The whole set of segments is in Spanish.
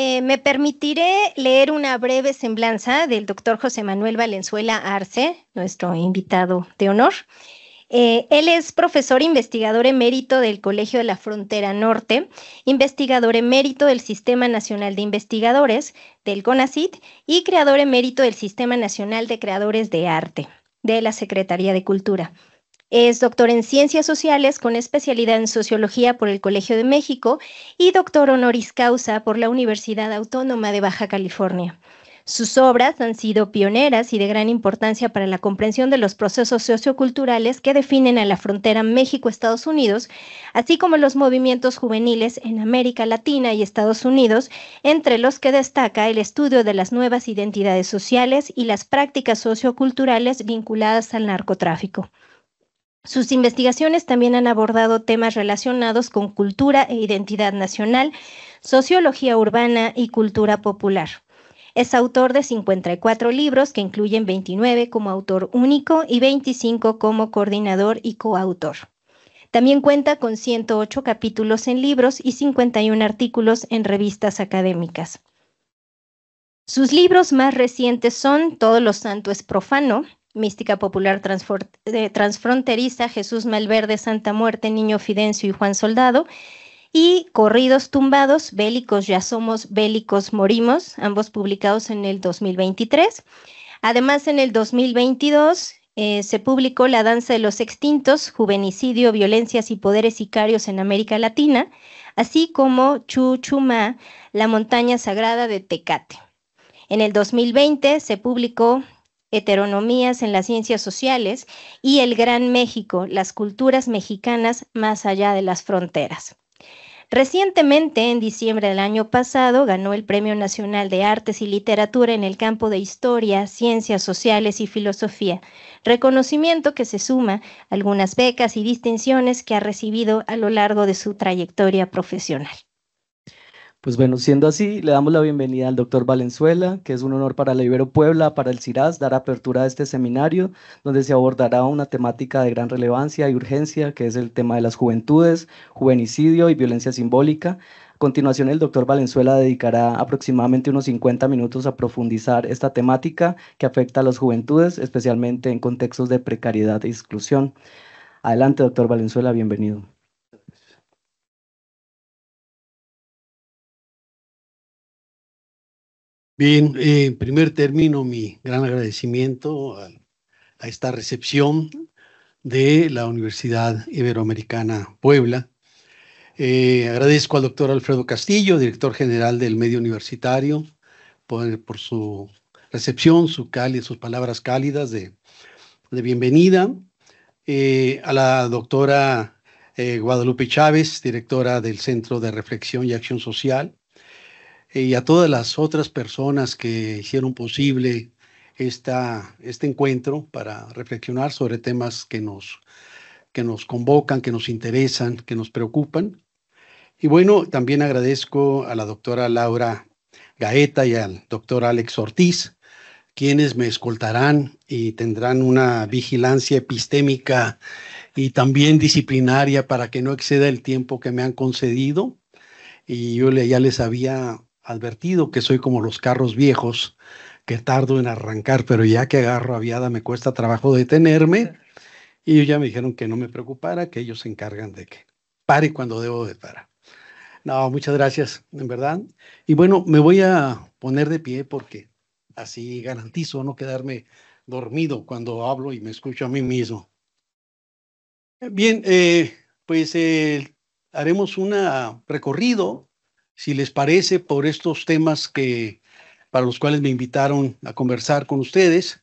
Eh, me permitiré leer una breve semblanza del doctor José Manuel Valenzuela Arce, nuestro invitado de honor. Eh, él es profesor investigador emérito del Colegio de la Frontera Norte, investigador emérito del Sistema Nacional de Investigadores del CONACIT y creador emérito del Sistema Nacional de Creadores de Arte de la Secretaría de Cultura. Es doctor en Ciencias Sociales con especialidad en Sociología por el Colegio de México y doctor honoris causa por la Universidad Autónoma de Baja California. Sus obras han sido pioneras y de gran importancia para la comprensión de los procesos socioculturales que definen a la frontera México-Estados Unidos, así como los movimientos juveniles en América Latina y Estados Unidos, entre los que destaca el estudio de las nuevas identidades sociales y las prácticas socioculturales vinculadas al narcotráfico. Sus investigaciones también han abordado temas relacionados con cultura e identidad nacional, sociología urbana y cultura popular. Es autor de 54 libros que incluyen 29 como autor único y 25 como coordinador y coautor. También cuenta con 108 capítulos en libros y 51 artículos en revistas académicas. Sus libros más recientes son Todo lo Santo es Profano, mística popular eh, transfronteriza, Jesús Malverde, Santa Muerte, Niño Fidencio y Juan Soldado, y Corridos Tumbados, Bélicos Ya Somos, Bélicos Morimos, ambos publicados en el 2023. Además, en el 2022 eh, se publicó La Danza de los Extintos, Juvenicidio, Violencias y Poderes Sicarios en América Latina, así como Chuchuma, La Montaña Sagrada de Tecate. En el 2020 se publicó heteronomías en las ciencias sociales y el Gran México, las culturas mexicanas más allá de las fronteras. Recientemente, en diciembre del año pasado, ganó el Premio Nacional de Artes y Literatura en el campo de Historia, Ciencias Sociales y Filosofía, reconocimiento que se suma a algunas becas y distinciones que ha recibido a lo largo de su trayectoria profesional. Pues bueno, siendo así, le damos la bienvenida al doctor Valenzuela, que es un honor para la Ibero Puebla, para el CIRAS, dar apertura a este seminario, donde se abordará una temática de gran relevancia y urgencia, que es el tema de las juventudes, juvenicidio y violencia simbólica. A continuación, el doctor Valenzuela dedicará aproximadamente unos 50 minutos a profundizar esta temática que afecta a las juventudes, especialmente en contextos de precariedad e exclusión. Adelante, doctor Valenzuela, bienvenido. Bien, eh, en primer término, mi gran agradecimiento a, esta recepción de la Universidad Iberoamericana Puebla. Eh, agradezco al doctor Alfredo Castillo, director general del medio universitario, por, su recepción, sus palabras cálidas de, bienvenida. Eh, a la doctora Guadalupe Chávez, directora del Centro de Reflexión y Acción Social, eh, y a todas las otras personas que hicieron posible esta, este encuentro para reflexionar sobre temas que nos, que nos convocan, que nos interesan, que nos preocupan. Y bueno, también agradezco a la doctora Laura Gaeta y al doctor Alex Ortiz, quienes me escoltarán y tendrán una vigilancia epistémica y también disciplinaria para que no exceda el tiempo que me han concedido. Y yo ya les había advertido que soy como los carros viejos, que tardo en arrancar, pero ya que agarro aviada me cuesta trabajo detenerme. Y ellos ya me dijeron que no me preocupara, que ellos se encargan de que pare cuando debo de parar. No, muchas gracias, en verdad. Y bueno, me voy a poner de pie porque así garantizo no quedarme dormido cuando hablo y me escucho a mí mismo. Bien, eh, pues eh, haremos un recorrido si les parece, por estos temas que para los cuales me invitaron a conversar con ustedes,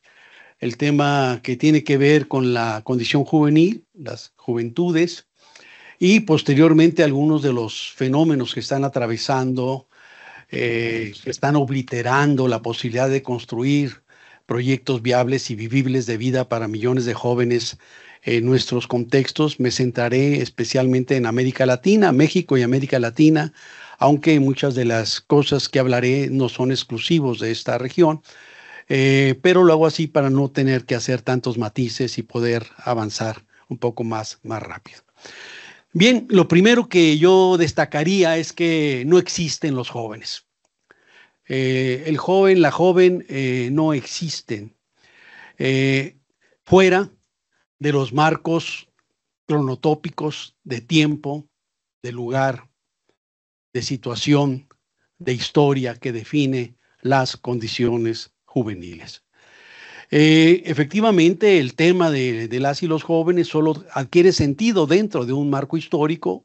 el tema que tiene que ver con la condición juvenil, las juventudes, y posteriormente algunos de los fenómenos que están atravesando, eh, que están obliterando la posibilidad de construir proyectos viables y vivibles de vida para millones de jóvenes en nuestros contextos. Me centraré especialmente en América Latina, México y América Latina, aunque muchas de las cosas que hablaré no son exclusivos de esta región, eh, pero lo hago así para no tener que hacer tantos matices y poder avanzar un poco más, más rápido. Bien, lo primero que yo destacaría es que no existen los jóvenes. Eh, el joven, la joven eh, no existen fuera de los marcos cronotópicos de tiempo, de lugar, de situación, de historia que define las condiciones juveniles. Eh, efectivamente, el tema de, las y los jóvenes solo adquiere sentido dentro de un marco histórico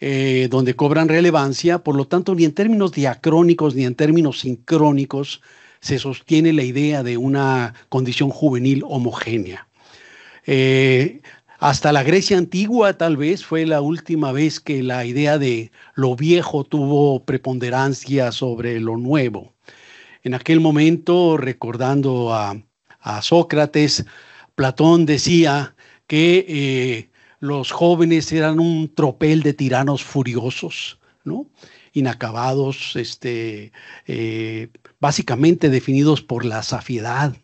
eh, donde cobran relevancia, por lo tanto, ni en términos diacrónicos ni en términos sincrónicos se sostiene la idea de una condición juvenil homogénea. Eh, hasta la Grecia antigua tal vez fue la última vez que la idea de lo viejo tuvo preponderancia sobre lo nuevo. En aquel momento, recordando a, Sócrates, Platón decía que eh, los jóvenes eran un tropel de tiranos furiosos, inacabados, este, eh, básicamente definidos por la safiedad.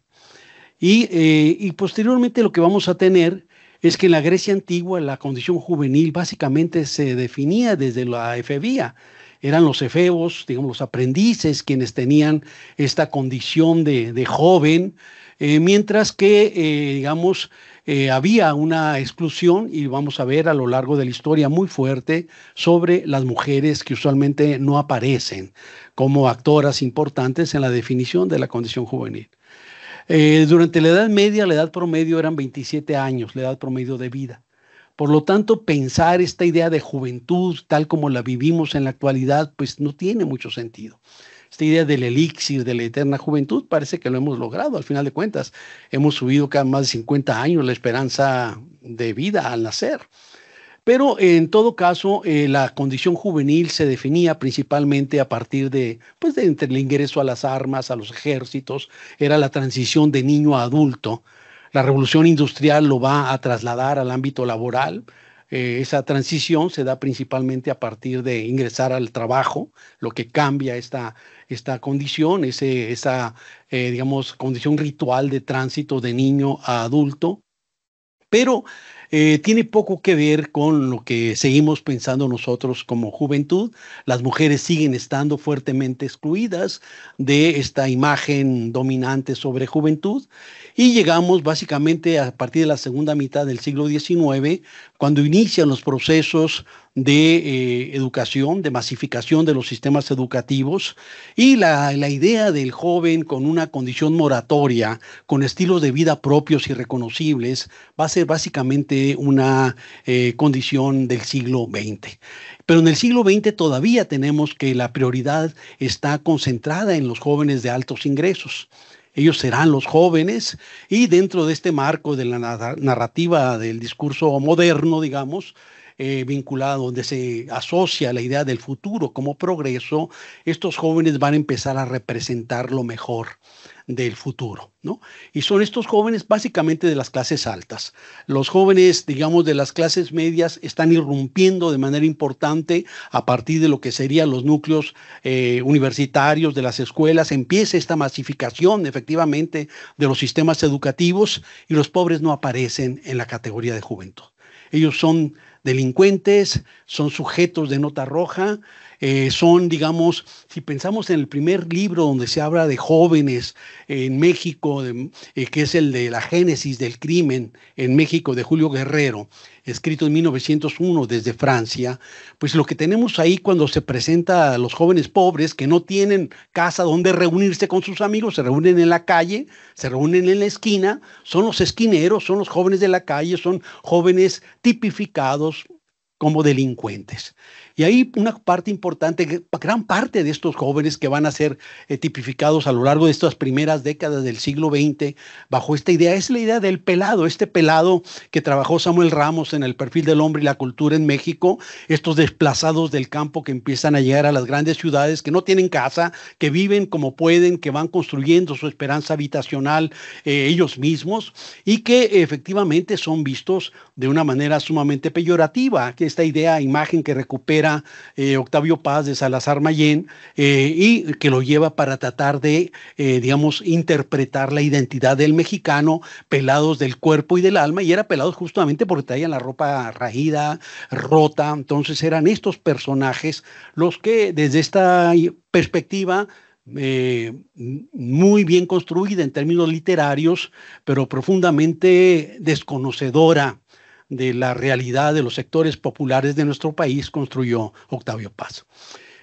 Eh, y posteriormente lo que vamos a tener es que en la Grecia antigua la condición juvenil básicamente se definía desde la efebía. Eran los efebos, digamos, los aprendices quienes tenían esta condición de, joven, eh, mientras que, eh, digamos, eh, había una exclusión, y vamos a ver a lo largo de la historia muy fuerte, sobre las mujeres que usualmente no aparecen como actoras importantes en la definición de la condición juvenil. Eh, durante la Edad Media, la edad promedio eran 27 años, la edad promedio de vida. Por lo tanto, pensar esta idea de juventud tal como la vivimos en la actualidad, pues no tiene mucho sentido. Esta idea del elixir, de la eterna juventud, parece que lo hemos logrado. Al final de cuentas, hemos subido cada más de 50 años la esperanza de vida al nacer. Pero en todo caso, eh, la condición juvenil se definía principalmente a partir de, pues, entre el ingreso a las armas, a los ejércitos, era la transición de niño a adulto. La revolución industrial lo va a trasladar al ámbito laboral, eh, esa transición se da principalmente a partir de ingresar al trabajo, lo que cambia esta, esta condición, esa, eh, digamos, condición ritual de tránsito de niño a adulto. Pero eh, tiene poco que ver con lo que seguimos pensando nosotros como juventud. Las mujeres siguen estando fuertemente excluidas de esta imagen dominante sobre juventud y llegamos básicamente a partir de la segunda mitad del siglo XIX, cuando inician los procesos de eh, educación, de masificación de los sistemas educativos y la, idea del joven con una condición moratoria, con estilos de vida propios y reconocibles, va a ser básicamente una eh, condición del siglo XX. Pero en el siglo XX todavía tenemos que la prioridad está concentrada en los jóvenes de altos ingresos ellos serán los jóvenes y dentro de este marco de la narrativa del discurso moderno, digamos, eh, vinculado, donde se asocia la idea del futuro como progreso, estos jóvenes van a empezar a representar lo mejor del futuro, ¿no? Y son estos jóvenes básicamente de las clases altas. Los jóvenes, digamos, de las clases medias están irrumpiendo de manera importante a partir de lo que serían los núcleos eh, universitarios de las escuelas. Empieza esta masificación, efectivamente, de los sistemas educativos y los pobres no aparecen en la categoría de juventud. Ellos son delincuentes, son sujetos de nota roja eh, son, digamos, si pensamos en el primer libro donde se habla de jóvenes en México, eh, que es el de la génesis del crimen en México de Julio Guerrero, escrito en 1901 desde Francia, pues lo que tenemos ahí cuando se presenta a los jóvenes pobres que no tienen casa donde reunirse con sus amigos, se reúnen en la calle, se reúnen en la esquina, son los esquineros, son los jóvenes de la calle, son jóvenes tipificados como delincuentes. Y ahí una parte importante, gran parte de estos jóvenes que van a ser eh, tipificados a lo largo de estas primeras décadas del siglo XX bajo esta idea, es la idea del pelado, este pelado que trabajó Samuel Ramos en el perfil del hombre y la cultura en México, estos desplazados del campo que empiezan a llegar a las grandes ciudades, que no tienen casa, que viven como pueden, que van construyendo su esperanza habitacional eh, ellos mismos y que efectivamente son vistos de una manera sumamente peyorativa, que esta idea, imagen que recupera era eh, Octavio Paz de Salazar Mayén eh, y que lo lleva para tratar de, eh, digamos, interpretar la identidad del mexicano, pelados del cuerpo y del alma, y era pelados justamente porque traían la ropa raída, rota, entonces eran estos personajes los que desde esta perspectiva muy bien construida en términos literarios, pero profundamente desconocedora de la realidad de los sectores populares de nuestro país construyó Octavio Paz.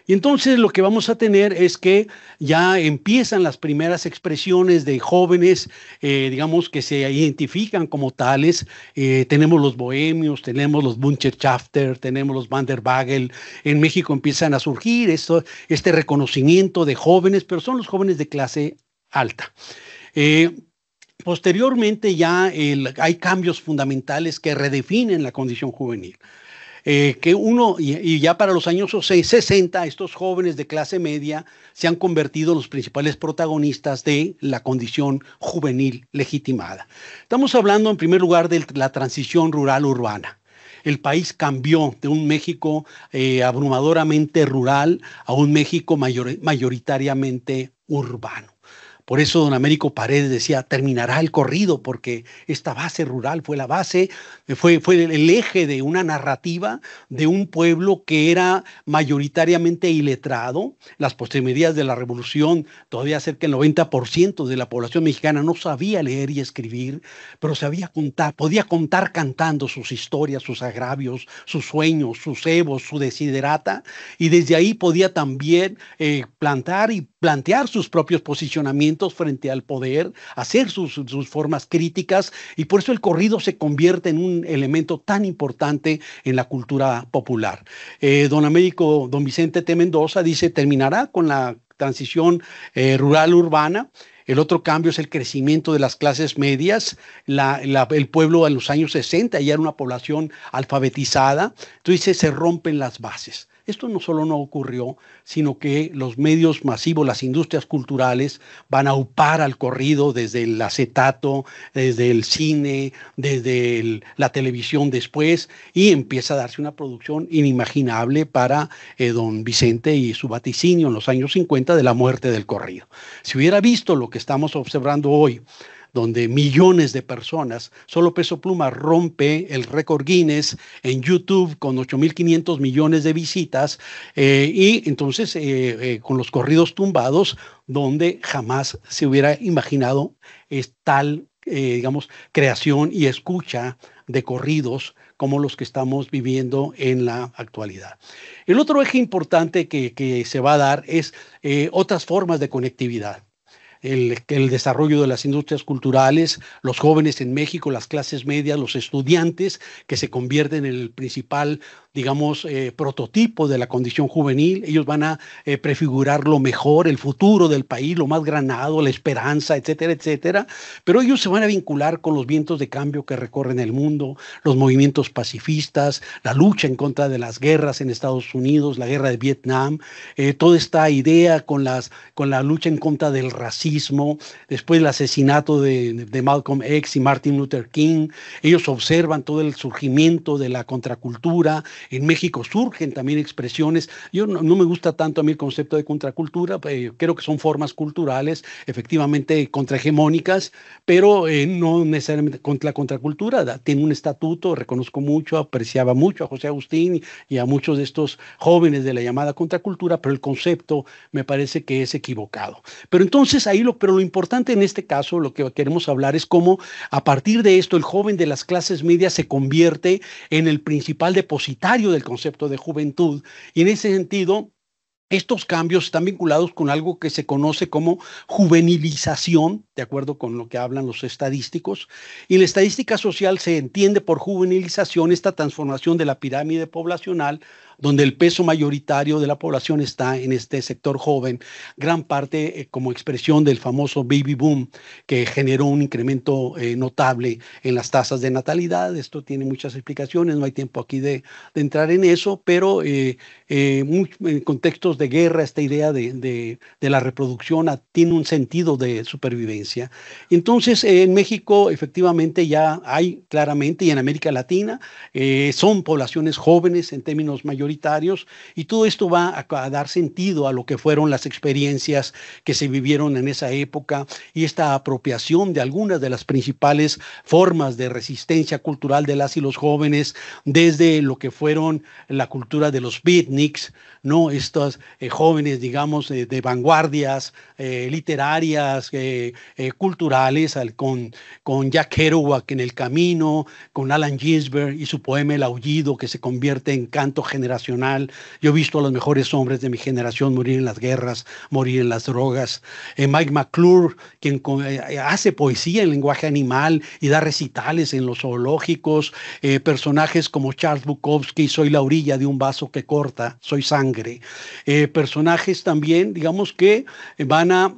Y entonces lo que vamos a tener es que ya empiezan las primeras expresiones de jóvenes, eh, digamos, que se identifican como tales. Eh, tenemos los bohemios, tenemos los Bunchechafter, tenemos los Van der Bagel. En México empiezan a surgir esto, este reconocimiento de jóvenes, pero son los jóvenes de clase alta. Eh, Posteriormente ya hay cambios fundamentales que redefinen la condición juvenil. Eh, que uno, y, ya para los años 60, estos jóvenes de clase media se han convertido en los principales protagonistas de la condición juvenil legitimada. Estamos hablando en primer lugar de la transición rural-urbana. El país cambió de un México eh, abrumadoramente rural a un México mayoritariamente urbano. Por eso don Américo Paredes decía, terminará el corrido, porque esta base rural fue la base, fue, fue el eje de una narrativa de un pueblo que era mayoritariamente iletrado. Las postrimerías de la revolución, todavía cerca del 90% de la población mexicana no sabía leer y escribir, pero sabía contar, podía contar cantando sus historias, sus agravios, sus sueños, sus ebos, su desiderata, y desde ahí podía también eh, plantar y plantear sus propios posicionamientos frente al poder, hacer sus, formas críticas y por eso el corrido se convierte en un elemento tan importante en la cultura popular. Eh, don Américo, don Vicente T. Mendoza dice, terminará con la transición eh, rural-urbana. El otro cambio es el crecimiento de las clases medias. el pueblo en los años 60 ya era una población alfabetizada. Entonces se rompen las bases. Esto no solo no ocurrió, sino que los medios masivos, las industrias culturales van a upar al corrido desde el acetato, desde el cine, desde la televisión después, y empieza a darse una producción inimaginable para eh, don Vicente y su vaticinio en los años 50 de la muerte del corrido. Si hubiera visto lo que estamos observando hoy, donde millones de personas, solo Peso Pluma rompe el récord Guinness en YouTube con 8.500 millones de visitas eh, y entonces eh, eh, con los corridos tumbados, donde jamás se hubiera imaginado es tal, digamos, creación y escucha de corridos como los que estamos viviendo en la actualidad. El otro eje importante que se va a dar es otras formas de conectividad el, desarrollo de las industrias culturales, los jóvenes en México, las clases medias, los estudiantes que se convierten en el principal digamos, eh, prototipo de la condición juvenil. Ellos van a eh, prefigurar lo mejor, el futuro del país, lo más granado, la esperanza, etcétera, etcétera. Pero ellos se van a vincular con los vientos de cambio que recorren el mundo, los movimientos pacifistas, la lucha en contra de las guerras en Estados Unidos, la guerra de Vietnam, eh, toda esta idea con, las, con la lucha en contra del racismo, después el asesinato de, de Malcolm X y Martin Luther King. Ellos observan todo el surgimiento de la contracultura, en México surgen también expresiones. Yo no, me gusta tanto a mí el concepto de contracultura, eh, creo que son formas culturales, efectivamente contrahegemónicas, pero eh, no necesariamente contra la contracultura. Tiene un estatuto, reconozco mucho, apreciaba mucho a José Agustín y a muchos de estos jóvenes de la llamada contracultura, pero el concepto me parece que es equivocado. Pero entonces ahí lo, pero lo importante en este caso, lo que queremos hablar es cómo a partir de esto el joven de las clases medias se convierte en el principal depositario del concepto de juventud. Y en ese sentido, estos cambios están vinculados con algo que se conoce como juvenilización, de acuerdo con lo que hablan los estadísticos. Y la estadística social se entiende por juvenilización esta transformación de la pirámide poblacional donde el peso mayoritario de la población está en este sector joven, gran parte eh, como expresión del famoso baby boom que generó un incremento eh, notable en las tasas de natalidad. Esto tiene muchas explicaciones, no hay tiempo aquí de, entrar en eso, pero eh, en contextos de guerra esta idea de, la reproducción tiene un sentido de supervivencia. Entonces, en México efectivamente ya hay claramente, y en América Latina, son poblaciones jóvenes en términos mayores y todo esto va a, dar sentido a lo que fueron las experiencias que se vivieron en esa época y esta apropiación de algunas de las principales formas de resistencia cultural de las y los jóvenes, desde lo que fueron la cultura de los beatniks, ¿no? Estos eh, jóvenes, digamos, eh, de vanguardias eh, literarias, culturales, al, con, con Jack Kerouac en El Camino, con Alan Ginsberg y su poema El Aullido, que se convierte en canto generacional yo he visto a los mejores hombres de mi generación morir en las guerras, morir en las drogas. Eh, Mike McClure, quien eh, hace poesía en lenguaje animal y da recitales en los zoológicos. Eh, personajes como Charles Bukowski, soy la orilla de un vaso que corta, soy sangre. personajes también, digamos que van a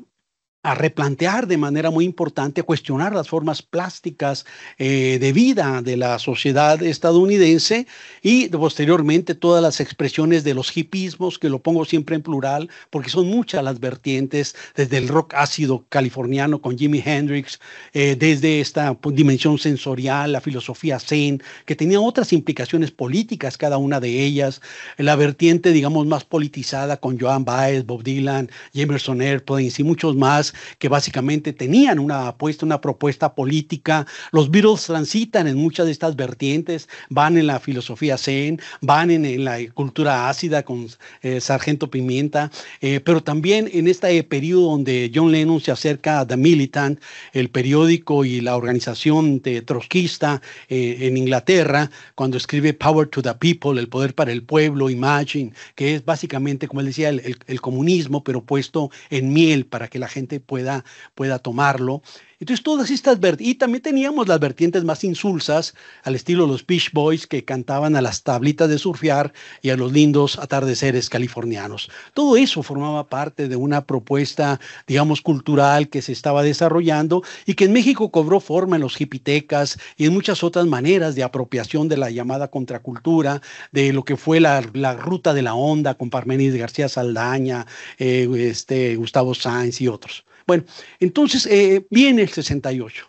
a replantear de manera muy importante, a cuestionar las formas plásticas eh, de vida de la sociedad estadounidense y posteriormente todas las expresiones de los hipismos, que lo pongo siempre en plural, porque son muchas las vertientes, desde el rock ácido californiano con Jimi Hendrix, eh, desde esta dimensión sensorial, la filosofía zen, que tenía otras implicaciones políticas, cada una de ellas, la vertiente, digamos, más politizada con Joan Baez, Bob Dylan, Jamerson Airplane y muchos más que básicamente tenían una apuesta, una propuesta política. Los Beatles transitan en muchas de estas vertientes, van en la filosofía zen, van en, la cultura ácida con eh, Sargento Pimienta, eh, pero también en este periodo donde John Lennon se acerca a The Militant, el periódico y la organización de trotskista eh, en Inglaterra, cuando escribe Power to the People, el poder para el pueblo, Imagine, que es básicamente, como él decía, el comunismo, pero puesto en miel para que la gente pueda, pueda tomarlo. Entonces, todas estas vertientes, y también teníamos las vertientes más insulsas, al estilo de los Beach Boys que cantaban a las tablitas de surfear y a los lindos atardeceres californianos. Todo eso formaba parte de una propuesta, digamos, cultural que se estaba desarrollando y que en México cobró forma en los hipitecas y en muchas otras maneras de apropiación de la llamada contracultura, de lo que fue la, ruta de la onda con Parmenides García Saldaña, eh, este, Gustavo Sáenz y otros. Bueno, entonces eh, viene el 68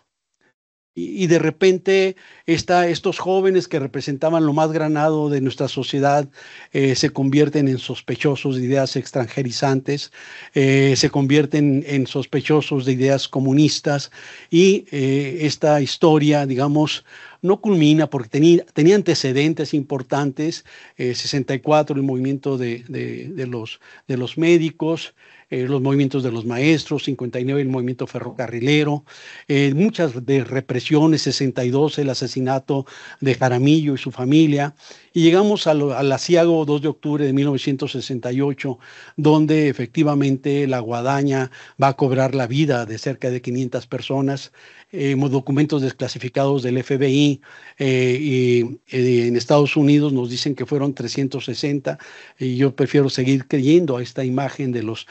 y, de repente está, estos jóvenes que representaban lo más granado de nuestra sociedad eh, se convierten en sospechosos de ideas extranjerizantes, eh, se convierten en sospechosos de ideas comunistas y esta historia, digamos, no culmina porque tenía, tenía antecedentes importantes, 64 el movimiento los, de los médicos, eh, los movimientos de los maestros, 59 el movimiento ferrocarrilero, eh, muchas de represiones, 62 el asesinato de Jaramillo y su familia, y llegamos al, al asiago 2 de octubre de 1968, donde efectivamente la guadaña va a cobrar la vida de cerca de 500 personas, eh, documentos desclasificados del FBI eh, y eh, en Estados Unidos nos dicen que fueron 360 y yo prefiero seguir creyendo a esta imagen de los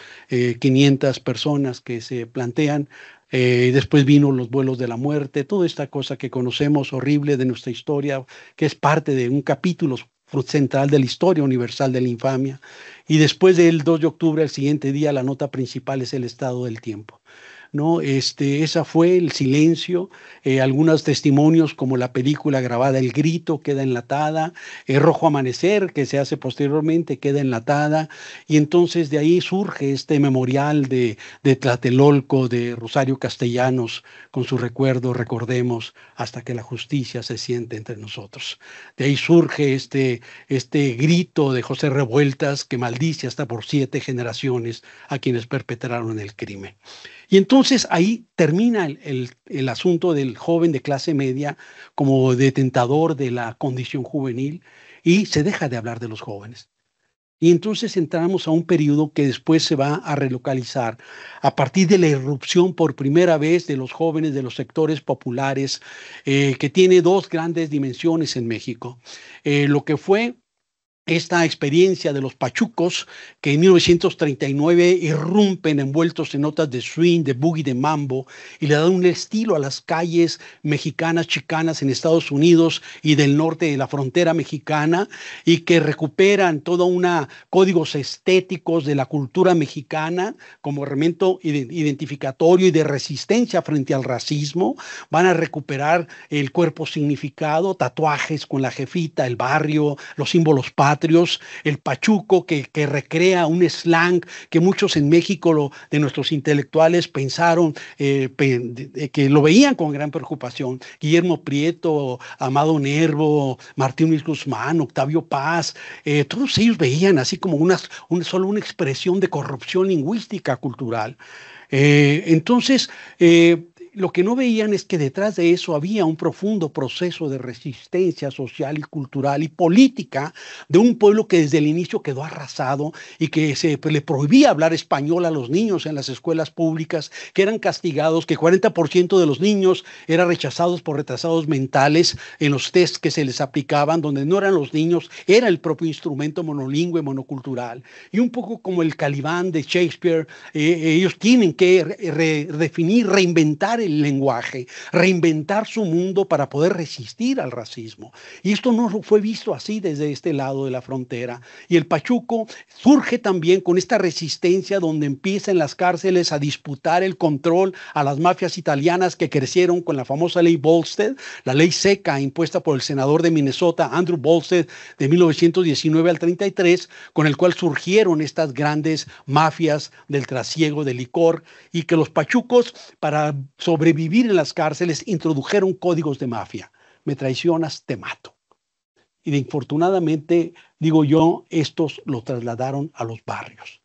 500 personas que se plantean después vino los vuelos de la muerte, toda esta cosa que conocemos horrible de nuestra historia, que es parte de un capítulo central de la historia universal de la infamia. Y después del 2 de octubre, el siguiente día, la nota principal es el estado del tiempo. ¿no? Este, esa fue el silencio, eh, algunos testimonios como la película grabada El Grito queda enlatada, El eh, Rojo Amanecer que se hace posteriormente queda enlatada, y entonces de ahí surge este memorial de, de Tlatelolco, de Rosario Castellanos, con su recuerdo, recordemos, hasta que la justicia se siente entre nosotros. De ahí surge este, este grito de José Revueltas que maldice hasta por siete generaciones a quienes perpetraron el crimen. Y entonces ahí termina el, asunto del joven de clase media como detentador de la condición juvenil y se deja de hablar de los jóvenes. Y entonces entramos a un periodo que después se va a relocalizar a partir de la irrupción por primera vez de los jóvenes de los sectores populares, eh, que tiene dos grandes dimensiones en México. Eh, lo que fue esta experiencia de los pachucos que en 1939 irrumpen envueltos en notas de swing, de boogie, de mambo y le dan un estilo a las calles mexicanas, chicanas en Estados Unidos y del norte de la frontera mexicana y que recuperan toda una códigos estéticos de la cultura mexicana como elemento identificatorio y de resistencia frente al racismo, van a recuperar el cuerpo significado, tatuajes con la jefita, el barrio, los símbolos el pachuco que, recrea un slang que muchos en México de nuestros intelectuales pensaron, eh, que lo veían con gran preocupación. Guillermo Prieto, Amado Nervo, Martín Luis Guzmán, Octavio Paz, eh, todos ellos veían así como unas, solo una expresión de corrupción lingüística cultural. Eh, entonces, lo que no veían es que detrás de eso había un profundo proceso de resistencia social y cultural y política de un pueblo que desde el inicio quedó arrasado y que se le prohibía hablar español a los niños en las escuelas públicas, que eran castigados, que 40% de los niños eran rechazados por retrasados mentales en los tests que se les aplicaban, donde no eran los niños, era el propio instrumento monolingüe, monocultural. Y un poco como el calibán de Shakespeare, eh, ellos tienen que redefinir, reinventar el lenguaje, reinventar su mundo para poder resistir al racismo. Y esto no fue visto así desde este lado de la frontera. Y el Pachuco surge también con esta resistencia donde empiezan las cárceles a disputar el control a las mafias italianas que crecieron con la famosa ley Bolstead, la ley seca impuesta por el senador de Minnesota, Andrew Bolstead, de 1919 al 33, con el cual surgieron estas grandes mafias del trasiego de licor y que los pachucos, para sobrevivir en las cárceles introdujeron códigos de mafia. Me traicionas, te mato. Y infortunadamente, digo yo, estos lo trasladaron a los barrios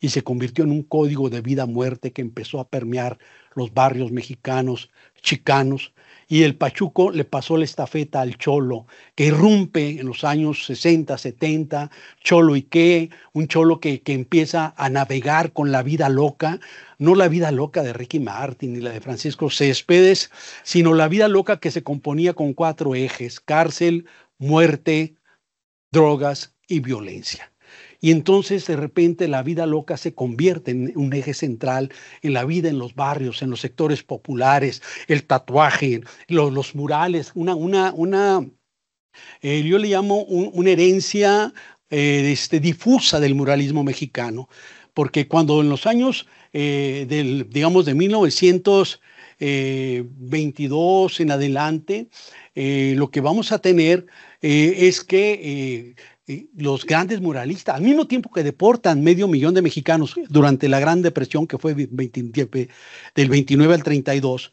y se convirtió en un código de vida-muerte que empezó a permear los barrios mexicanos, chicanos, y el Pachuco le pasó la estafeta al Cholo, que irrumpe en los años 60, 70, Cholo y qué, un Cholo que, empieza a navegar con la vida loca, no la vida loca de Ricky Martin ni la de Francisco Céspedes, sino la vida loca que se componía con cuatro ejes, cárcel, muerte, drogas y violencia. Y entonces de repente la vida loca se convierte en un eje central en la vida en los barrios, en los sectores populares, el tatuaje, los, murales, una, eh, yo le llamo una herencia eh, este, difusa del muralismo mexicano, porque cuando en los años, eh, del, digamos, de 1922 en adelante, lo que vamos a tener es que los grandes muralistas, al mismo tiempo que deportan medio millón de mexicanos durante la Gran Depresión que fue del 29 al 32,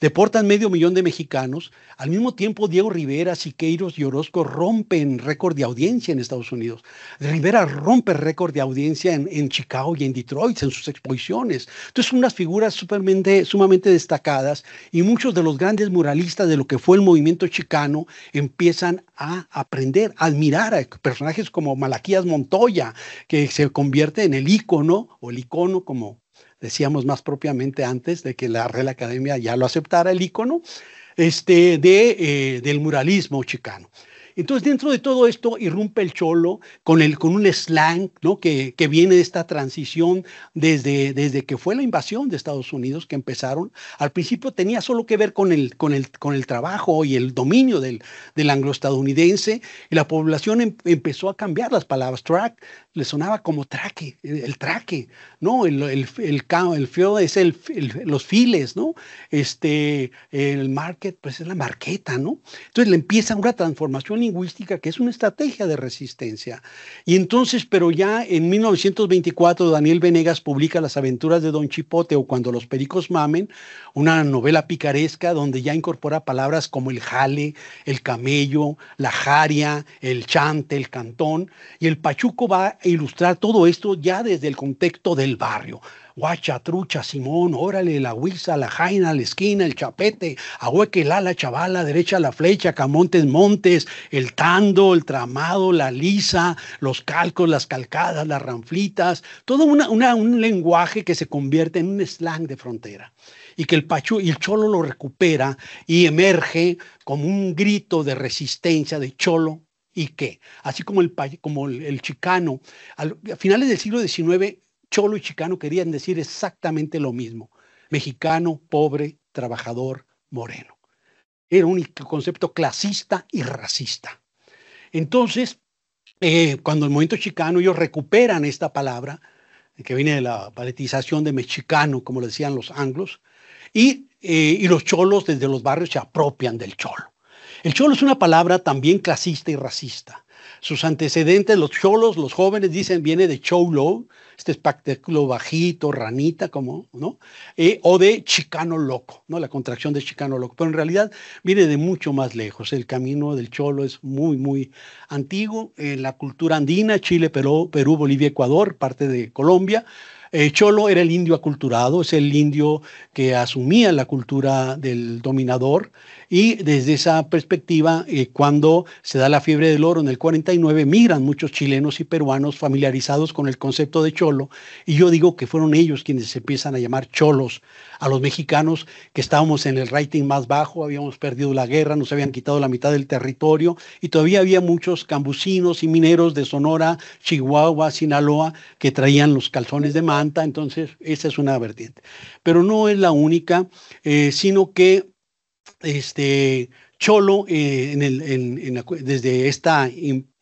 Deportan medio millón de mexicanos. Al mismo tiempo, Diego Rivera, Siqueiros y Orozco rompen récord de audiencia en Estados Unidos. Rivera rompe récord de audiencia en, Chicago y en Detroit, en sus exposiciones. Entonces, unas figuras sumamente destacadas y muchos de los grandes muralistas de lo que fue el movimiento chicano empiezan a aprender, a admirar a personajes como Malaquías Montoya, que se convierte en el ícono o el icono, como decíamos más propiamente antes de que la Real Academia ya lo aceptara el icono este, de, eh, del muralismo chicano. Entonces, dentro de todo esto irrumpe el cholo con, el, con un slang que, viene de esta transición desde, desde que fue la invasión de Estados Unidos que empezaron. Al principio tenía solo que ver con el, con el, con el trabajo y el dominio del, del angloestadounidense y la población em, empezó a cambiar las palabras track, le sonaba como traque, el, traque, ¿no? El, el, el, el es el, los files, ¿no? Este, el market, pues es la marqueta, ¿no? Entonces le empieza una transformación lingüística que es una estrategia de resistencia. Y entonces, pero ya en 1924 Daniel Venegas publica Las aventuras de Don Chipote o Cuando los pericos mamen, una novela picaresca donde ya incorpora palabras como el jale, el camello, la jaria, el chante, el cantón, y el pachuco va e ilustrar todo esto ya desde el contexto del barrio. Guacha, trucha, Simón, órale, la huiza, la jaina, la esquina, el chapete, ahueque, la chavala, derecha la flecha, camontes, montes, el tando, el tramado, la lisa, los calcos, las calcadas, las ranflitas, todo un lenguaje que se convierte en un slang de frontera y que el el Cholo lo recupera y emerge como un grito de resistencia de Cholo y qué. Así como el, como el, chicano, a finales del siglo XIX, cholo y chicano querían decir exactamente lo mismo. Mexicano, pobre, trabajador, moreno. Era un concepto clasista y racista. Entonces, eh, cuando el movimiento chicano, ellos recuperan esta palabra, que viene de la paletización de mexicano, como le decían los anglos, y eh, los cholos desde los barrios se apropian del cholo. El cholo es una palabra también clasista y racista. Sus antecedentes, los cholos, los jóvenes, dicen, viene de cholo, este espectáculo bajito, ranita, como, ¿no? Eh, o de chicano loco, ¿no? La contracción de chicano loco. Pero en realidad viene de mucho más lejos. El camino del cholo es muy, muy antiguo. En la cultura andina, Chile, Perú, Perú Bolivia, Ecuador, parte de Colombia, eh, Cholo era el indio aculturado, es el indio que asumía la cultura del dominador y desde esa perspectiva, eh, cuando se da la fiebre del oro en el 49, migran muchos chilenos y peruanos familiarizados con el concepto de Cholo y yo digo que fueron ellos quienes se empiezan a llamar Cholos a los mexicanos que estábamos en el rating más bajo, habíamos perdido la guerra, nos habían quitado la mitad del territorio y todavía había muchos cambusinos y mineros de Sonora, Chihuahua, Sinaloa, que traían los calzones de manta, entonces esa es una vertiente. Pero no es la única, eh, sino que este, Cholo, eh, desde esta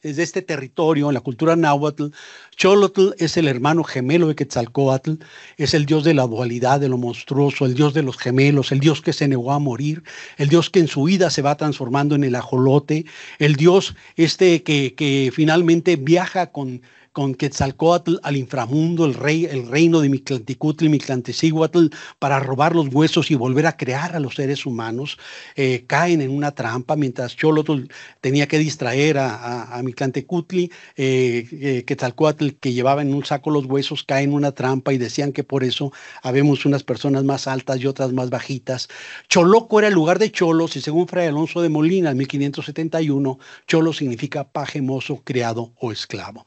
desde este territorio, en la cultura náhuatl, Cholotl es el hermano gemelo de Quetzalcoatl, es el dios de la dualidad, de lo monstruoso, el dios de los gemelos, el dios que se negó a morir, el dios que en su vida se va transformando en el ajolote, el dios este que, que finalmente viaja con con Quetzalcoatl al inframundo, el, rey, el reino de Mictlanticutli, y para robar los huesos y volver a crear a los seres humanos, eh, caen en una trampa, mientras Cholotl tenía que distraer a, a, a eh, eh, que llevaba en un saco los huesos, cae en una trampa y decían que por eso habemos unas personas más altas y otras más bajitas. Choloco era el lugar de Cholos y según Fray Alonso de Molina, en 1571, Cholo significa paje mozo, criado o esclavo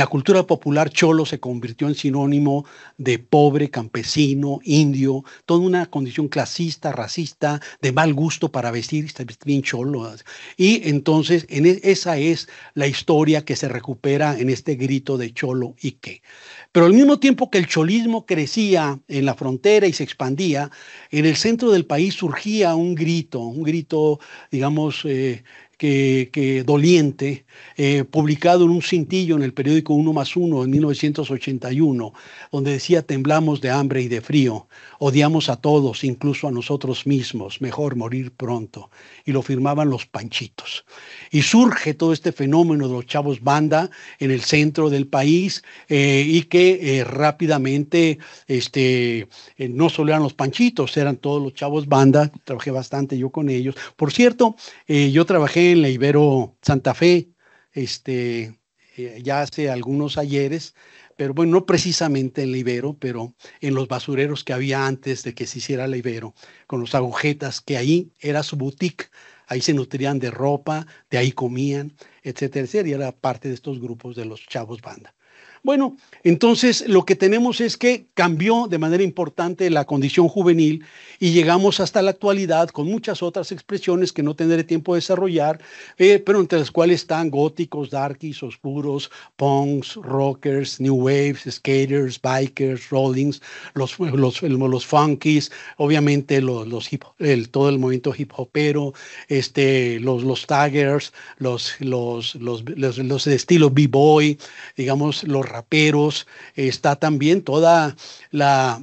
la cultura popular, cholo se convirtió en sinónimo de pobre, campesino, indio, toda una condición clasista, racista, de mal gusto para vestir, bien cholo. Y entonces e, esa es la historia que se recupera en este grito de cholo y qué. Pero al mismo tiempo que el cholismo crecía en la frontera y se expandía, en el centro del país surgía un grito, un grito, digamos, eh, que, doliente, eh, publicado en un cintillo en el periódico Uno más Uno en 1981, donde decía temblamos de hambre y de frío, odiamos a todos, incluso a nosotros mismos, mejor morir pronto. Y lo firmaban los panchitos. Y surge todo este fenómeno de los chavos banda en el centro del país eh, y que eh, rápidamente este, no solo eran los panchitos, eran todos los chavos banda, trabajé bastante yo con ellos. Por cierto, yo trabajé en la Ibero Santa Fe, este, eh, ya hace algunos ayeres, pero bueno, no precisamente en la Ibero, pero en los basureros que había antes de que se hiciera la Ibero, con los agujetas, que ahí era su boutique, ahí se nutrían de ropa, de ahí comían, etcétera, etcétera, y era parte de estos grupos de los chavos banda. Bueno, entonces lo que tenemos es que cambió de manera importante la condición juvenil y llegamos hasta la actualidad con muchas otras expresiones que no tendré tiempo de desarrollar, eh, pero entre las cuales están góticos, darkies, oscuros, punks, rockers, new waves, skaters, bikers, rollings, los, los funkies, obviamente los, el, todo el movimiento hip hopero, este, los, los taggers, los, los, los, los de estilo b-boy, digamos, los raperos, está también toda la,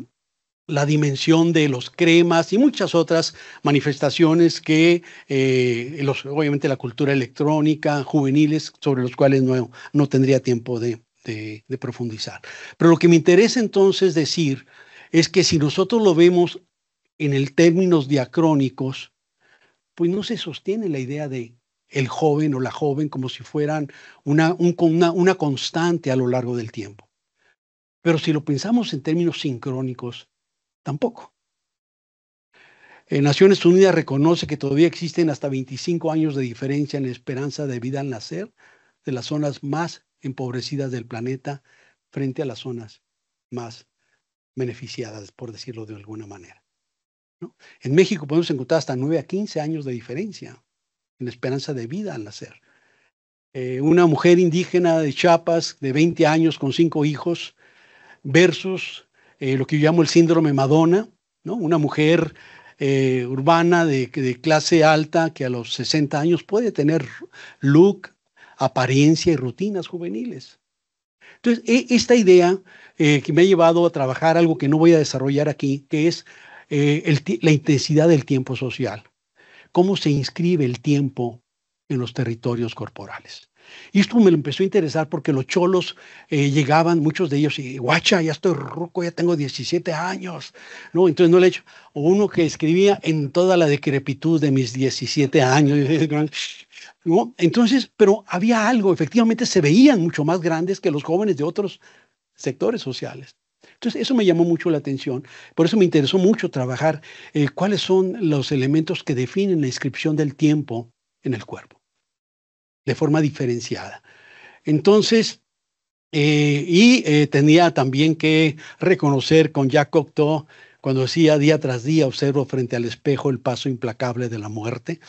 dimensión de los cremas y muchas otras manifestaciones que, eh, los, obviamente, la cultura electrónica, juveniles, sobre los cuales no, no tendría tiempo de, de profundizar. Pero lo que me interesa entonces decir es que si nosotros lo vemos en el términos diacrónicos, pues no se sostiene la idea de el joven o la joven como si fueran una, constante a lo largo del tiempo. Pero si lo pensamos en términos sincrónicos, tampoco. en eh, Naciones Unidas reconoce que todavía existen hasta 25 años de diferencia en esperanza de vida al nacer de las zonas más empobrecidas del planeta frente a las zonas más beneficiadas, por decirlo de alguna manera. En México podemos encontrar hasta 9 a 15 años de diferencia en esperanza de vida al nacer. Eh, una mujer indígena de Chiapas de 20 años con cinco hijos versus eh, lo que yo llamo el síndrome Madonna, ¿no? una mujer eh, urbana de, clase alta que a los 60 años puede tener look, apariencia y rutinas juveniles. Entonces, e, esta idea que me ha llevado a trabajar algo que no voy a desarrollar aquí, que es la intensidad del tiempo social cómo se inscribe el tiempo en los territorios corporales. Y esto me lo empezó a interesar porque los cholos eh, llegaban, muchos de ellos, y guacha, ya estoy roco, ya tengo 17 años, ¿no? Entonces no le he hecho. uno que escribía en toda la decrepitud de mis 17 años, ¿no? Entonces, pero había algo, efectivamente se veían mucho más grandes que los jóvenes de otros sectores sociales. Entonces, eso me llamó mucho la atención. Por eso me interesó mucho trabajar eh, cuáles son los elementos que definen la inscripción del tiempo en el cuerpo, de forma diferenciada. Entonces, eh, y eh, tenía también que reconocer con Jacques Cocteau, cuando decía día tras día observo frente al espejo el paso implacable de la muerte,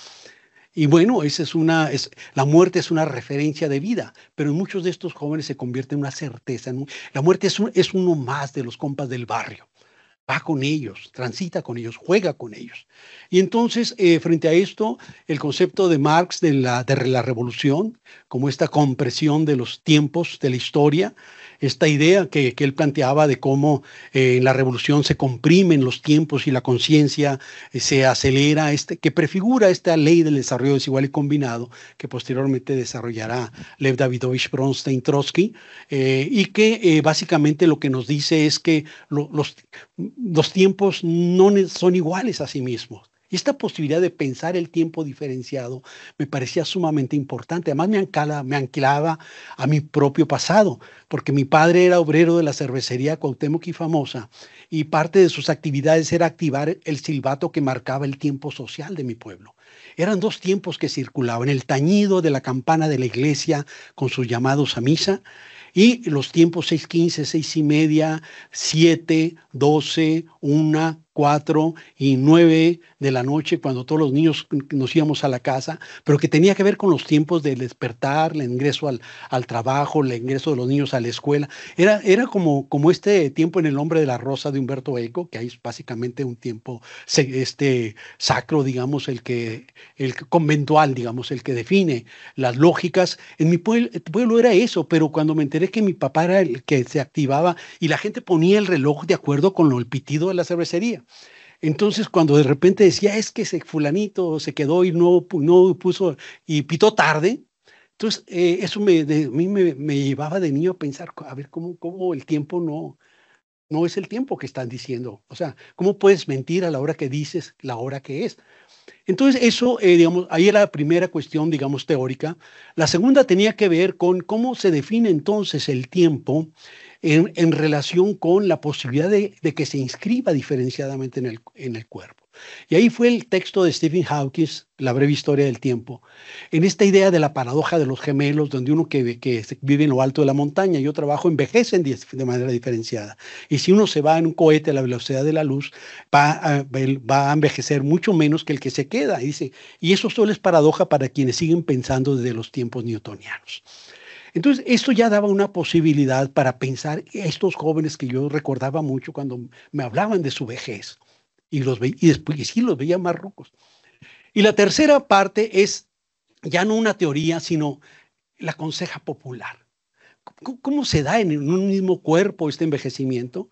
y bueno, esa es una, la muerte es una referencia de vida, pero en muchos de estos jóvenes se convierte en una certeza. la muerte es, es uno más de los compas del barrio. Va con ellos, transita con ellos, juega con ellos. Y entonces, eh, frente a esto, el concepto de Marx de la, de la revolución, como esta compresión de los tiempos, de la historia, esta idea que, él planteaba de cómo eh, en la revolución se comprimen los tiempos y la conciencia eh, se acelera, este, que prefigura esta ley del desarrollo desigual y combinado que posteriormente desarrollará Lev Davidovich Bronstein Trotsky, eh, y que básicamente lo que nos dice es que los, los tiempos no son iguales a sí mismos y esta posibilidad de pensar el tiempo diferenciado me parecía sumamente importante. Además me, me anclaba a mi propio pasado, porque mi padre era obrero de la cervecería Cuauhtémoc y Famosa, y parte de sus actividades era activar el silbato que marcaba el tiempo social de mi pueblo. Eran dos tiempos que circulaban, el tañido de la campana de la iglesia con sus llamados a misa, y los tiempos 6.15, 6.30, y media, 7, 12, 1, 4 y 9 de la noche, cuando todos los niños nos íbamos a la casa, pero que tenía que ver con los tiempos del despertar, el ingreso al, al trabajo, el ingreso de los niños a la escuela. Era, era como, como este tiempo en El hombre de la rosa de Humberto Eco, que ahí es básicamente un tiempo este, sacro, digamos, el que, el conventual, digamos, el que define las lógicas. En mi pueblo era eso, pero cuando me enteré que mi papá era el que se activaba y la gente ponía el reloj de acuerdo con lo, el pitido de la cervecería. Entonces, cuando de repente decía, es que ese fulanito se quedó y no, no puso, y pitó tarde, entonces eh, eso me, de, mí me, llevaba de niño a pensar, a ver, ¿cómo, el tiempo no, no es el tiempo que están diciendo? O sea, ¿cómo puedes mentir a la hora que dices, la hora que es? Entonces, eso, eh, digamos, ahí era la primera cuestión, digamos, teórica. La segunda tenía que ver con cómo se define entonces el tiempo en, relación con la posibilidad de, que se inscriba diferenciadamente en el, cuerpo. Y ahí fue el texto de Stephen Hawking, La breve historia del tiempo, en esta idea de la paradoja de los gemelos, donde uno que, vive en lo alto de la montaña y otro trabajo envejecen de manera diferenciada. Y si uno se va en un cohete a la velocidad de la luz, va a, envejecer mucho menos que el que se queda. dice, y eso solo es paradoja para quienes siguen pensando desde los tiempos newtonianos. Entonces, esto ya daba una posibilidad para pensar estos jóvenes que yo recordaba mucho cuando me hablaban de su vejez y, los y después sí los veía más rucos. Y la tercera parte es ya no una teoría, sino la conseja popular. ¿Cómo, se da en un mismo cuerpo este envejecimiento?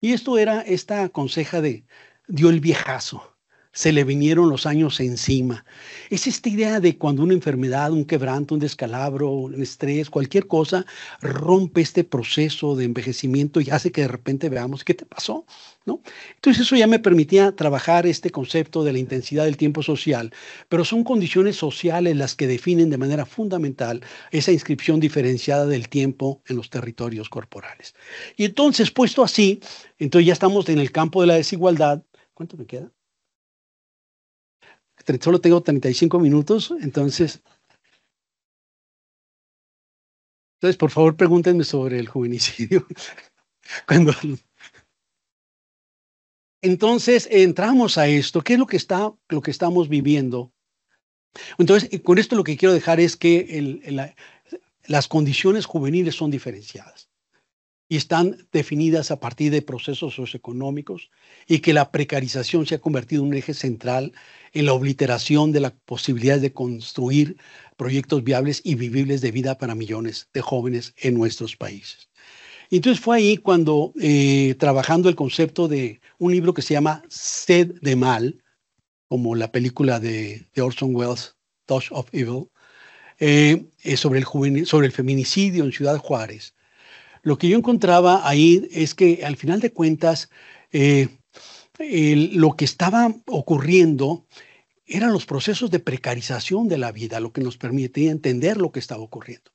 Y esto era esta conseja de dio el viejazo se le vinieron los años encima. Es esta idea de cuando una enfermedad, un quebranto, un descalabro, un estrés, cualquier cosa, rompe este proceso de envejecimiento y hace que de repente veamos qué te pasó, ¿no? Entonces eso ya me permitía trabajar este concepto de la intensidad del tiempo social, pero son condiciones sociales las que definen de manera fundamental esa inscripción diferenciada del tiempo en los territorios corporales. Y entonces, puesto así, entonces ya estamos en el campo de la desigualdad. ¿Cuánto me queda? solo tengo 35 minutos, entonces... Entonces, por favor, pregúntenme sobre el juvenicidio. Entonces, entramos a esto. ¿Qué es lo que, está, lo que estamos viviendo? Entonces, con esto lo que quiero dejar es que las condiciones juveniles son diferenciadas y están definidas a partir de procesos socioeconómicos y que la precarización se ha convertido en un eje central en la obliteración de las posibilidades de construir proyectos viables y vivibles de vida para millones de jóvenes en nuestros países. Entonces fue ahí cuando, eh, trabajando el concepto de un libro que se llama Sed de Mal, como la película de, Orson Welles, Touch of Evil, eh, eh, sobre, el sobre el feminicidio en Ciudad Juárez, lo que yo encontraba ahí es que al final de cuentas, eh, lo que estaba ocurriendo eran los procesos de precarización de la vida, lo que nos permitía entender lo que estaba ocurriendo.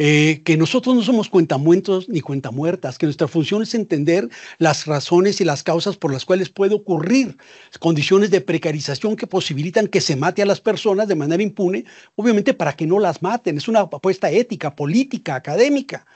Eh, que nosotros no somos cuentamuertos ni cuentamuertas, que nuestra función es entender las razones y las causas por las cuales puede ocurrir condiciones de precarización que posibilitan que se mate a las personas de manera impune, obviamente para que no las maten. Es una apuesta ética, política, académica.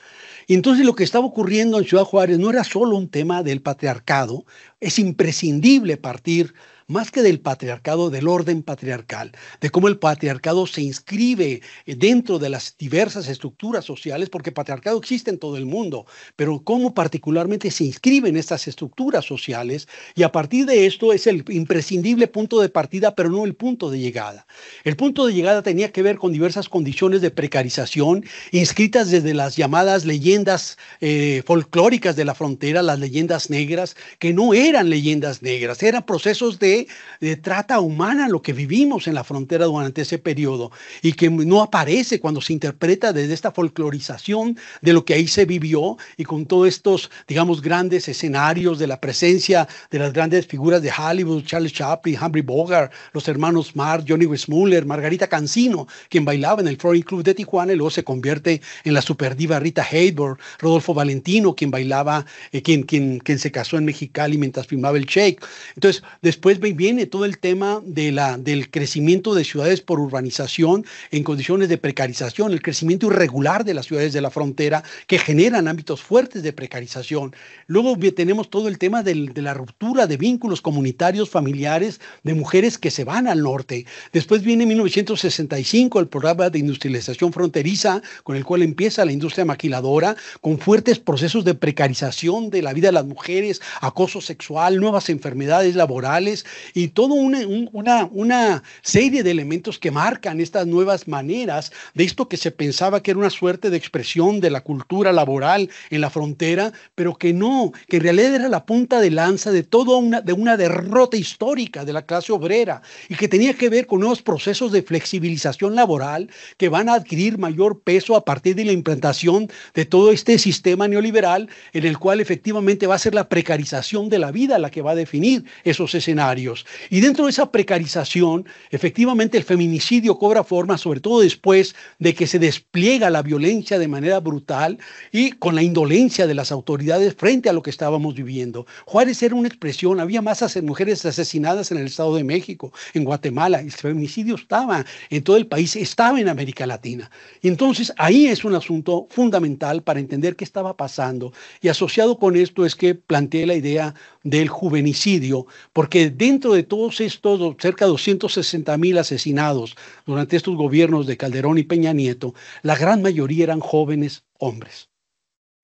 Y entonces lo que estaba ocurriendo en Ciudad Juárez no era solo un tema del patriarcado, es imprescindible partir más que del patriarcado, del orden patriarcal, de cómo el patriarcado se inscribe dentro de las diversas estructuras sociales, porque patriarcado existe en todo el mundo, pero cómo particularmente se inscriben estas estructuras sociales y a partir de esto es el imprescindible punto de partida, pero no el punto de llegada. El punto de llegada tenía que ver con diversas condiciones de precarización inscritas desde las llamadas leyendas eh, folclóricas de la frontera, las leyendas negras, que no eran leyendas negras, eran procesos de de, trata humana lo que vivimos en la frontera durante ese periodo y que no aparece cuando se interpreta desde esta folclorización de lo que ahí se vivió y con todos estos, digamos, grandes escenarios de la presencia de las grandes figuras de Hollywood, Charles Chaplin, Humphrey Bogart, los hermanos Mar, Johnny Westmuller, Margarita Cancino, quien bailaba en el Foreign Club de Tijuana y luego se convierte en la superdiva Rita Hayworth, Rodolfo Valentino, quien bailaba, eh, quien, quien, quien se casó en Mexicali mientras filmaba el Shake. Entonces, después viene todo el tema de la, del crecimiento de ciudades por urbanización en condiciones de precarización, el crecimiento irregular de las ciudades de la frontera que generan ámbitos fuertes de precarización. Luego tenemos todo el tema de la ruptura de vínculos comunitarios, familiares, de mujeres que se van al norte. Después viene 1965 el programa de industrialización fronteriza, con el cual empieza la industria maquiladora, con fuertes procesos de precarización de la vida de las mujeres, acoso sexual, nuevas enfermedades laborales, y toda una, una, una serie de elementos que marcan estas nuevas maneras de esto que se pensaba que era una suerte de expresión de la cultura laboral en la frontera, pero que no, que en realidad era la punta de lanza de toda una, de una derrota histórica de la clase obrera y que tenía que ver con nuevos procesos de flexibilización laboral que van a adquirir mayor peso a partir de la implantación de todo este sistema neoliberal en el cual efectivamente va a ser la precarización de la vida la que va a definir esos escenarios. Y dentro de esa precarización, efectivamente el feminicidio cobra forma, sobre todo después de que se despliega la violencia de manera brutal y con la indolencia de las autoridades frente a lo que estábamos viviendo. Juárez era una expresión, había masas de mujeres asesinadas en el Estado de México, en Guatemala, el feminicidio estaba en todo el país, estaba en América Latina. Y entonces ahí es un asunto fundamental para entender qué estaba pasando. Y asociado con esto es que planteé la idea del juvenicidio, porque dentro de todos estos cerca de 260 mil asesinados durante estos gobiernos de Calderón y Peña Nieto, la gran mayoría eran jóvenes hombres,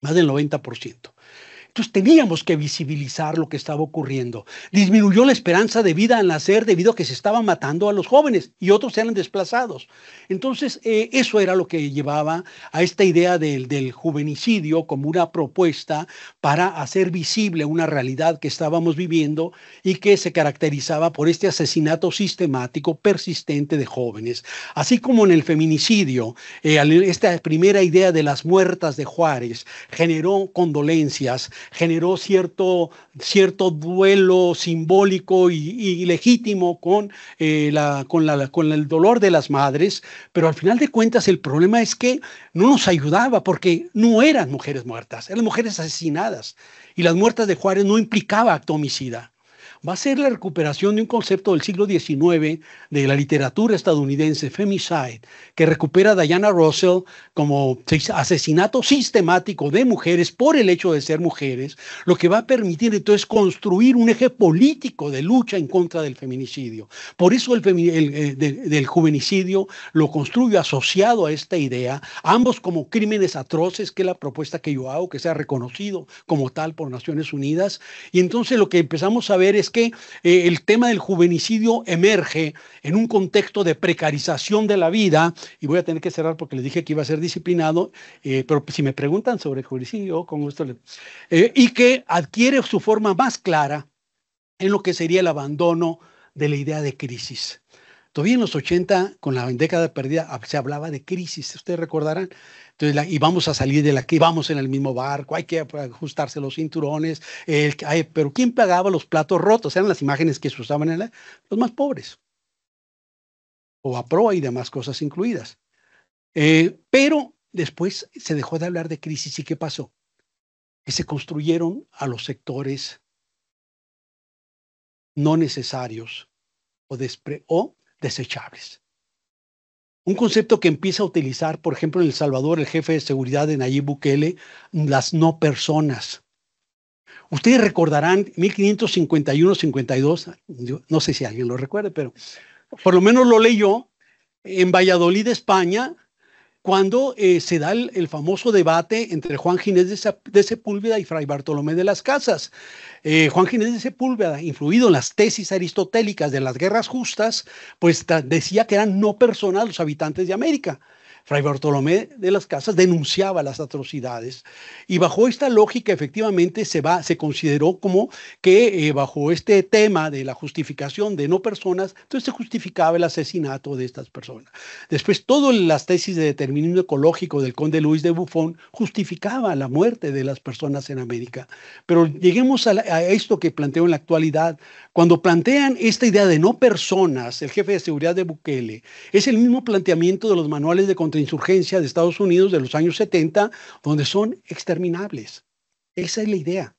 más del 90%. Entonces teníamos que visibilizar lo que estaba ocurriendo. Disminuyó la esperanza de vida al nacer debido a que se estaban matando a los jóvenes y otros eran desplazados. Entonces eh, eso era lo que llevaba a esta idea del, del juvenicidio como una propuesta para hacer visible una realidad que estábamos viviendo y que se caracterizaba por este asesinato sistemático persistente de jóvenes. Así como en el feminicidio, eh, esta primera idea de las muertas de Juárez generó condolencias generó cierto, cierto duelo simbólico y, legítimo con, eh, la, con, la, con el dolor de las madres, pero al final de cuentas el problema es que no nos ayudaba porque no eran mujeres muertas, eran mujeres asesinadas y las muertas de Juárez no implicaba acto homicida va a ser la recuperación de un concepto del siglo XIX de la literatura estadounidense, femicide, que recupera a Diana Russell como asesinato sistemático de mujeres por el hecho de ser mujeres, lo que va a permitir entonces construir un eje político de lucha en contra del feminicidio. Por eso el, eh, del juvenicidio lo construyo asociado a esta idea, ambos como crímenes atroces, que es la propuesta que yo hago, que sea reconocido como tal por Naciones Unidas. Y entonces lo que empezamos a ver es que eh, el tema del juvenicidio emerge en un contexto de precarización de la vida, y voy a tener que cerrar porque les dije que iba a ser disciplinado, eh, pero si me preguntan sobre el juvenicidio, con gusto eh, y que adquiere su forma más clara en lo que sería el abandono de la idea de crisis. Todavía en los 80, con la década perdida, se hablaba de crisis, ustedes recordarán. Entonces, la, y vamos a salir de la que vamos en el mismo barco, hay que ajustarse los cinturones, el, pero ¿quién pagaba los platos rotos? Eran las imágenes que se usaban en la, los más pobres. O a proa y demás cosas incluidas. Eh, pero después se dejó de hablar de crisis y ¿qué pasó? Que se construyeron a los sectores no necesarios o, despre desechables. Un concepto que empieza a utilizar, por ejemplo, en El Salvador, el jefe de seguridad de Nayib Bukele, las no personas. Ustedes recordarán 1551-52, no sé si alguien lo recuerde, pero por lo menos lo leyó, en Valladolid, España, cuando eh, se da el, famoso debate entre Juan Ginés de, Sepúlveda y Fray Bartolomé de las Casas. Eh, Juan Ginés de Sepúlveda, influido en las tesis aristotélicas de las guerras justas, pues decía que eran no personas los habitantes de América. Fray Bartolomé de las Casas denunciaba las atrocidades y bajo esta lógica efectivamente se, va, se consideró como que eh, bajo este tema de la justificación de no personas, entonces se justificaba el asesinato de estas personas. Después todas las tesis de determinismo ecológico del conde Luis de Buffon justificaba la muerte de las personas en América. Pero lleguemos a, esto que planteo en la actualidad. Cuando plantean esta idea de no personas, el jefe de seguridad de Bukele, es el mismo planteamiento de los manuales de insurgencia de Estados Unidos de los años 70, donde son exterminables. Esa es la idea.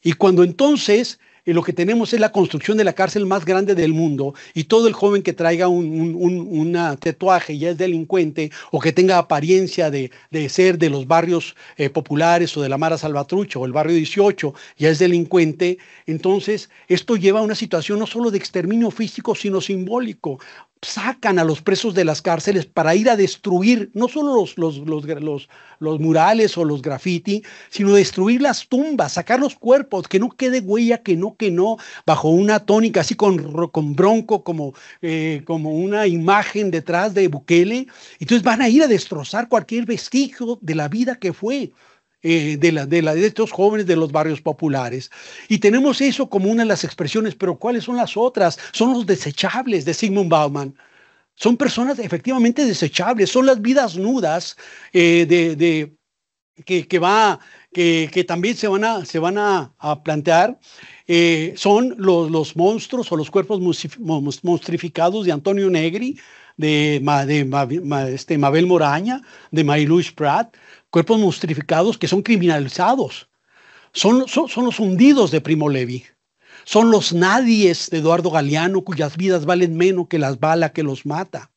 Y cuando entonces eh, lo que tenemos es la construcción de la cárcel más grande del mundo y todo el joven que traiga un, un, tatuaje ya es delincuente o que tenga apariencia de, ser de los barrios eh, populares o de la Mara Salvatrucha o el barrio 18 ya es delincuente, entonces esto lleva a una situación no solo de exterminio físico, sino simbólico sacan a los presos de las cárceles para ir a destruir no solo los, los, murales o los graffiti, sino destruir las tumbas, sacar los cuerpos, que no quede huella, que no, que no, bajo una tónica así con, con bronco, como, eh, como una imagen detrás de Bukele. Entonces van a ir a destrozar cualquier vestigio de la vida que fue. Eh, de, la, de, estos jóvenes de los barrios populares. Y tenemos eso como una de las expresiones, pero ¿cuáles son las otras? Son los desechables de Sigmund Bauman. Son personas efectivamente desechables, son las vidas nudas eh, de, que, que, va, que, también se van a, se van a, plantear eh, son los, monstruos o los cuerpos monstrificados de Antonio Negri, de, de, este, Mabel Moraña, de Mayluis Pratt, cuerpos mustrificados que son criminalizados. Son, son, los hundidos de Primo Levi. Son los nadies de Eduardo Galeano, cuyas vidas valen menos que las balas que los mata.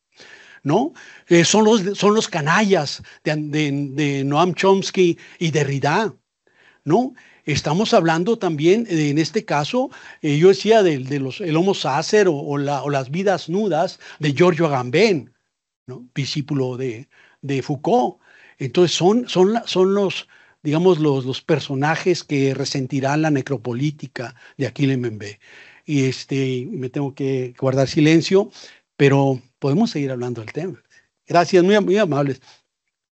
¿No? Eh, son, los, son los canallas de, Noam Chomsky y de ¿No? Estamos hablando también, en este caso, eh, yo decía del de Homo Sacer o, las vidas nudas de Giorgio Agamben, ¿no? discípulo de Foucault. Entonces son, los, digamos, los, personajes que resentirán la necropolítica de Aquile Membe. Y este, me tengo que guardar silencio, pero podemos seguir hablando del tema. Gracias, muy, muy amables.